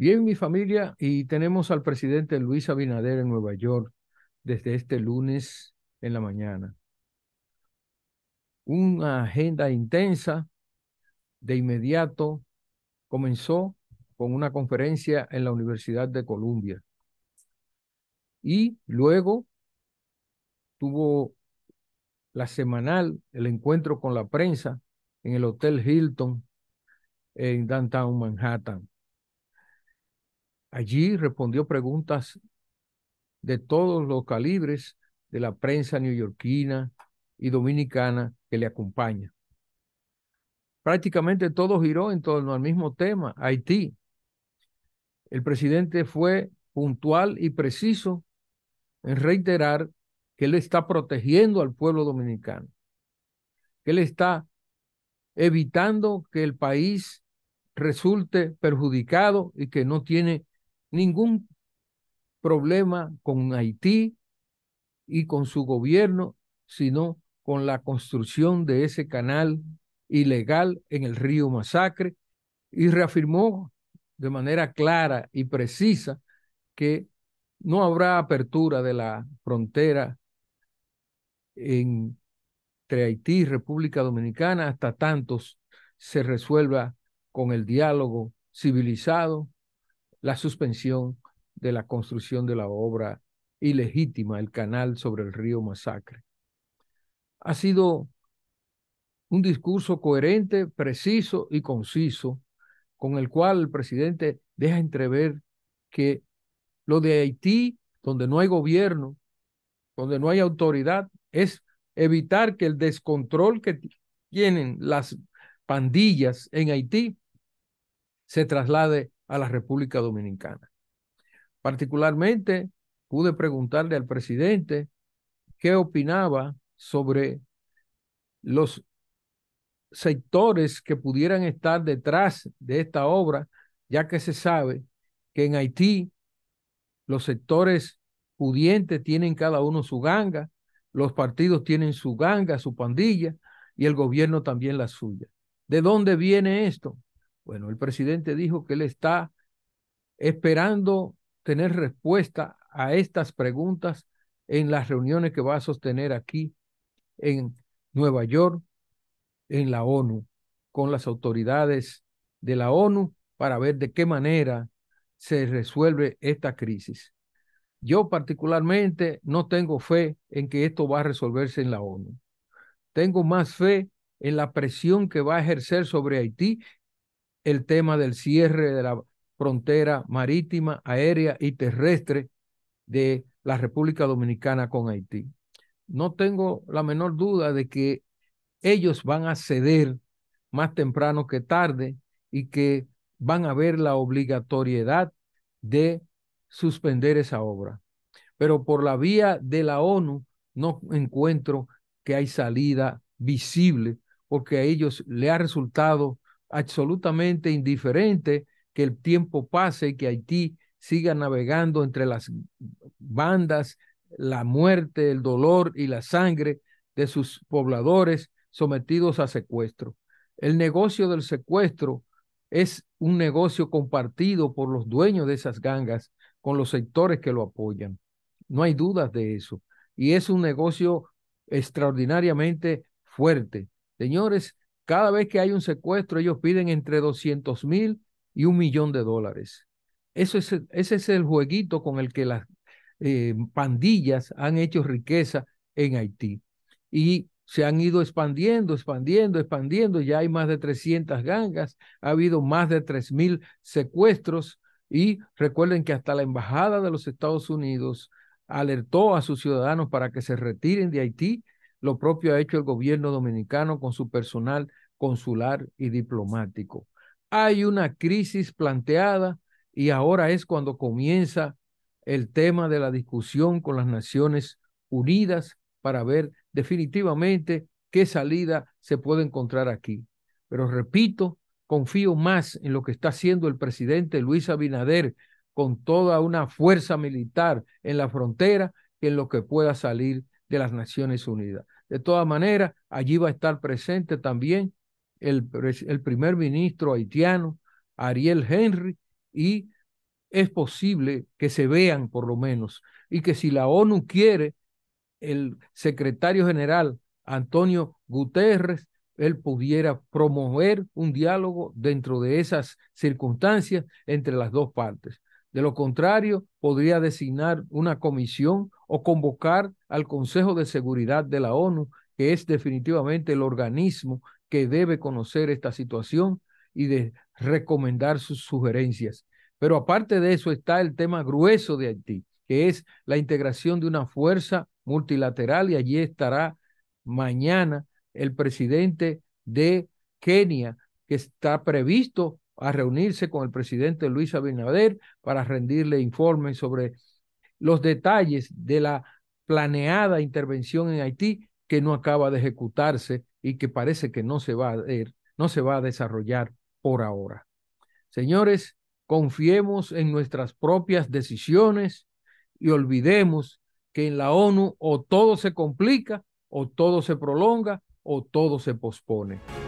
Bien, mi familia, y tenemos al presidente Luis Abinader en Nueva York desde este lunes en la mañana. Una agenda intensa, de inmediato comenzó con una conferencia en la Universidad de Columbia. Y luego tuvo la semanal, el encuentro con la prensa en el Hotel Hilton en Downtown Manhattan. Allí respondió preguntas de todos los calibres de la prensa neoyorquina y dominicana que le acompaña. Prácticamente todo giró en torno al mismo tema, Haití. El presidente fue puntual y preciso en reiterar que él está protegiendo al pueblo dominicano, que él está evitando que el país resulte perjudicado y que no tiene ningún problema con Haití y con su gobierno, sino con la construcción de ese canal ilegal en el río Masacre y reafirmó de manera clara y precisa que no habrá apertura de la frontera entre Haití y República Dominicana hasta tantos se resuelva con el diálogo civilizado la suspensión de la construcción de la obra ilegítima, el canal sobre el río Masacre. Ha sido un discurso coherente, preciso y conciso, con el cual el presidente deja entrever que lo de Haití, donde no hay gobierno, donde no hay autoridad, es evitar que el descontrol que tienen las pandillas en Haití se traslade a la República Dominicana. Particularmente, pude preguntarle al presidente qué opinaba sobre los sectores que pudieran estar detrás de esta obra, ya que se sabe que en Haití los sectores pudientes tienen cada uno su ganga, los partidos tienen su ganga, su pandilla y el gobierno también la suya. ¿De dónde viene esto? Bueno, el presidente dijo que él está esperando tener respuesta a estas preguntas en las reuniones que va a sostener aquí en Nueva York, en la ONU, con las autoridades de la ONU para ver de qué manera se resuelve esta crisis. Yo particularmente no tengo fe en que esto va a resolverse en la ONU. Tengo más fe en la presión que va a ejercer sobre Haití el tema del cierre de la frontera marítima, aérea y terrestre de la República Dominicana con Haití. No tengo la menor duda de que ellos van a ceder más temprano que tarde y que van a ver la obligatoriedad de suspender esa obra. Pero por la vía de la ONU no encuentro que hay salida visible porque a ellos le ha resultado absolutamente indiferente que el tiempo pase y que Haití siga navegando entre las bandas, la muerte, el dolor y la sangre de sus pobladores sometidos a secuestro. El negocio del secuestro es un negocio compartido por los dueños de esas gangas con los sectores que lo apoyan. No hay dudas de eso. Y es un negocio extraordinariamente fuerte. Señores, cada vez que hay un secuestro, ellos piden entre 200 mil y un millón de dólares. Eso es, ese es el jueguito con el que las eh, pandillas han hecho riqueza en Haití. Y se han ido expandiendo, expandiendo, expandiendo. Ya hay más de 300 gangas, ha habido más de 3 mil secuestros y recuerden que hasta la Embajada de los Estados Unidos alertó a sus ciudadanos para que se retiren de Haití lo propio ha hecho el gobierno dominicano con su personal consular y diplomático. Hay una crisis planteada y ahora es cuando comienza el tema de la discusión con las Naciones Unidas para ver definitivamente qué salida se puede encontrar aquí. Pero repito, confío más en lo que está haciendo el presidente Luis Abinader con toda una fuerza militar en la frontera que en lo que pueda salir de las Naciones Unidas. De todas maneras, allí va a estar presente también el, el primer ministro haitiano, Ariel Henry, y es posible que se vean por lo menos, y que si la ONU quiere, el secretario general Antonio Guterres, él pudiera promover un diálogo dentro de esas circunstancias entre las dos partes. De lo contrario, podría designar una comisión o convocar al Consejo de Seguridad de la ONU, que es definitivamente el organismo que debe conocer esta situación y de recomendar sus sugerencias. Pero aparte de eso está el tema grueso de Haití, que es la integración de una fuerza multilateral y allí estará mañana el presidente de Kenia, que está previsto a reunirse con el presidente Luis Abinader para rendirle informes sobre los detalles de la planeada intervención en Haití que no acaba de ejecutarse y que parece que no se va a, no se va a desarrollar por ahora. Señores, confiemos en nuestras propias decisiones y olvidemos que en la ONU o todo se complica, o todo se prolonga, o todo se pospone.